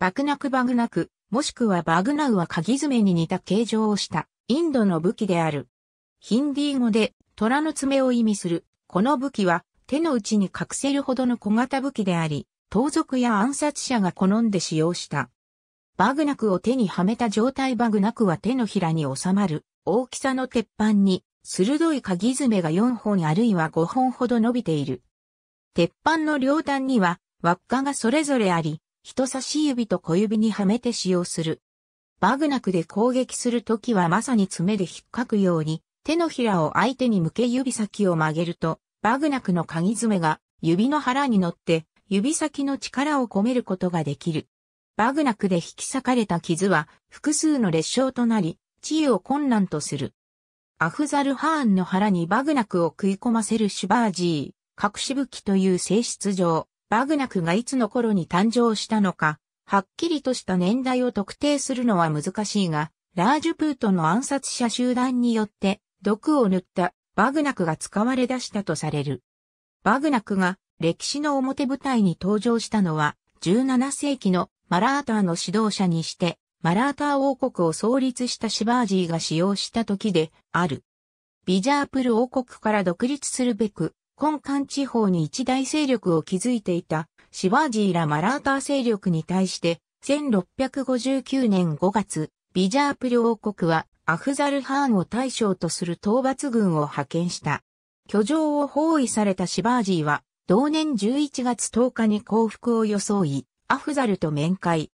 バグナクバグナク、もしくはバグナウは鍵爪に似た形状をしたインドの武器である。ヒンディー語で虎の爪を意味する。この武器は手の内に隠せるほどの小型武器であり、盗賊や暗殺者が好んで使用した。バグナクを手にはめた状態バグナクは手のひらに収まる大きさの鉄板に鋭い鍵爪が4本あるいは5本ほど伸びている。鉄板の両端には輪っかがそれぞれあり、人差し指と小指にはめて使用する。バグナクで攻撃するときはまさに爪で引っかくように、手のひらを相手に向け指先を曲げると、バグナクの鍵爪が指の腹に乗って指先の力を込めることができる。バグナクで引き裂かれた傷は複数の裂傷となり、治癒を困難とする。アフザルハーンの腹にバグナクを食い込ませるシュバージー、隠し武器という性質上、バグナクがいつの頃に誕生したのか、はっきりとした年代を特定するのは難しいが、ラージュプートの暗殺者集団によって毒を塗ったバグナクが使われ出したとされる。バグナクが歴史の表舞台に登場したのは17世紀のマラーターの指導者にしてマラーター王国を創立したシバージーが使用した時である。ビジャープル王国から独立するべく根幹地方に一大勢力を築いていたシバージーラ・マラーター勢力に対して、1659年5月、ビジャープ両国はアフザルハーンを対象とする討伐軍を派遣した。居城を包囲されたシバージーは、同年11月10日に降伏を装い、アフザルと面会。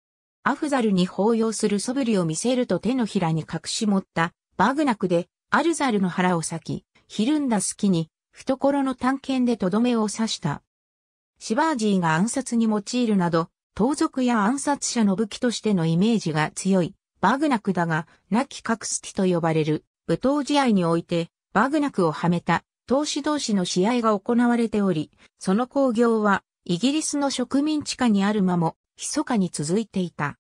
アフザルに抱擁する素振りを見せると手のひらに隠し持ったバグナクでアルザルの腹を裂き、ひるんだ隙に懐の探検でとどめを刺した。シバージーが暗殺に用いるなど、盗賊や暗殺者の武器としてのイメージが強い、バグナクだが、亡き隠す気と呼ばれる、武闘試合において、バグナクをはめた、投資同士の試合が行われており、その興行は、イギリスの植民地下にある間も、密かに続いていた。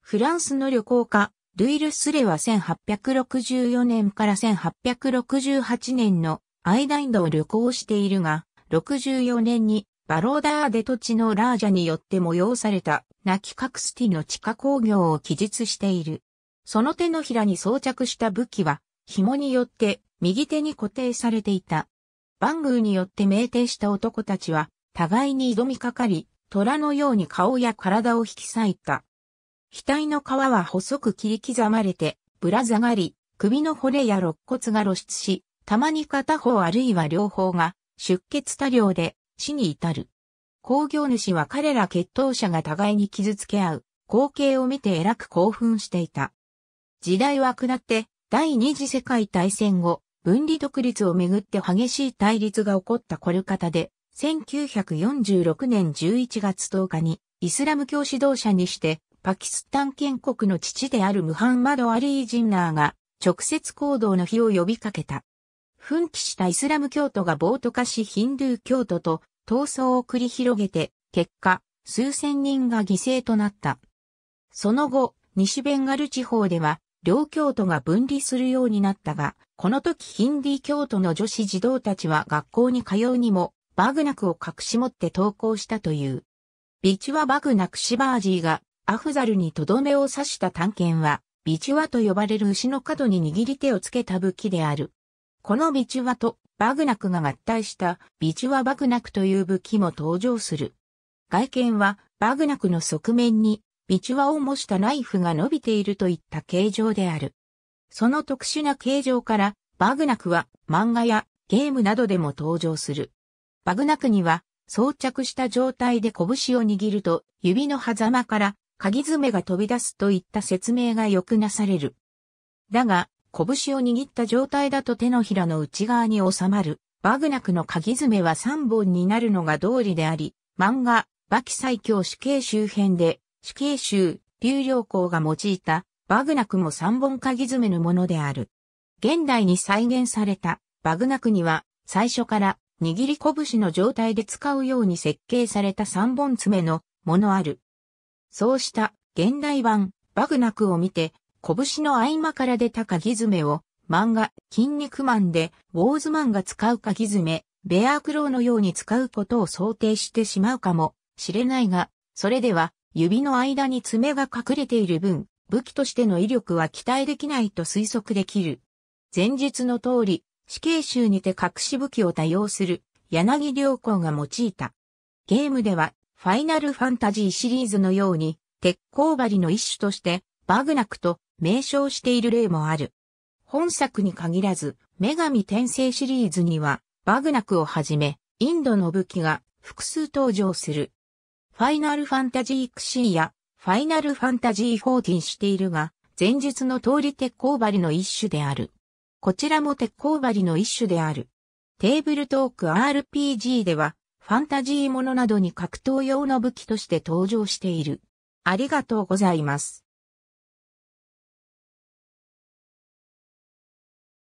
フランスの旅行家、ルイル・スレは1864年から1868年のアイランドを旅行しているが、64年にバローダーデト地のラージャによって催されたナキカクスティの地下工業を記述している。その手のひらに装着した武器は、紐によって右手に固定されていた。バングーによって命定した男たちは、互いに挑みかかり、虎のように顔や体を引き裂いた。額の皮は細く切り刻まれて、ぶら下がり、首の骨や肋骨が露出し、たまに片方あるいは両方が出血多量で死に至る。工業主は彼ら血統者が互いに傷つけ合う光景を見て偉く興奮していた。時代は下って第二次世界大戦後、分離独立をめぐって激しい対立が起こったコルカタで、1946年11月10日にイスラム教指導者にしてパキスタン建国の父であるムハンマド・アリー・ジンナーが直接行動の日を呼びかけた。奮起したイスラム教徒が暴徒化しヒンドゥー教徒と闘争を繰り広げて、結果、数千人が犠牲となった。その後、西ベンガル地方では、両教徒が分離するようになったが、この時ヒンディ教徒の女子児童たちは学校に通うにも、バグナクを隠し持って登校したという。ビチュワ・バグナク・シバージーが、アフザルにとどめを刺した探検は、ビチュワと呼ばれる牛の角に握り手をつけた武器である。このビチュワとバグナクが合体したビチュワバグナクという武器も登場する。外見はバグナクの側面にビチュワを模したナイフが伸びているといった形状である。その特殊な形状からバグナクは漫画やゲームなどでも登場する。バグナクには装着した状態で拳を握ると指の狭間から鍵爪が飛び出すといった説明がよくなされる。だが、拳を握った状態だと手のひらの内側に収まる、バグナクの鍵爪は3本になるのが道理であり、漫画、バキ最強死刑周辺で、死刑囚、流良校が用いた、バグナクも3本鍵爪のものである。現代に再現された、バグナクには、最初から、握り拳の状態で使うように設計された3本爪の、ものある。そうした、現代版、バグナクを見て、拳の合間から出た鍵爪を、漫画、筋肉マンで、ウォーズマンが使う鍵爪、ベアークローのように使うことを想定してしまうかもしれないが、それでは、指の間に爪が隠れている分、武器としての威力は期待できないと推測できる。前述の通り、死刑囚にて隠し武器を多用する、柳良子が用いた。ゲームでは、ファイナルファンタジーシリーズのように、鉄鋼針の一種として、バグナクと名称している例もある。本作に限らず、女神転生シリーズには、バグナクをはじめ、インドの武器が複数登場する。ファイナルファンタジークシーやファイナルファンタジーーィンしているが、前述の通り鉄鋼針の一種である。こちらも鉄鋼針の一種である。テーブルトーク RPG では、ファンタジーものなどに格闘用の武器として登場している。ありがとうございます。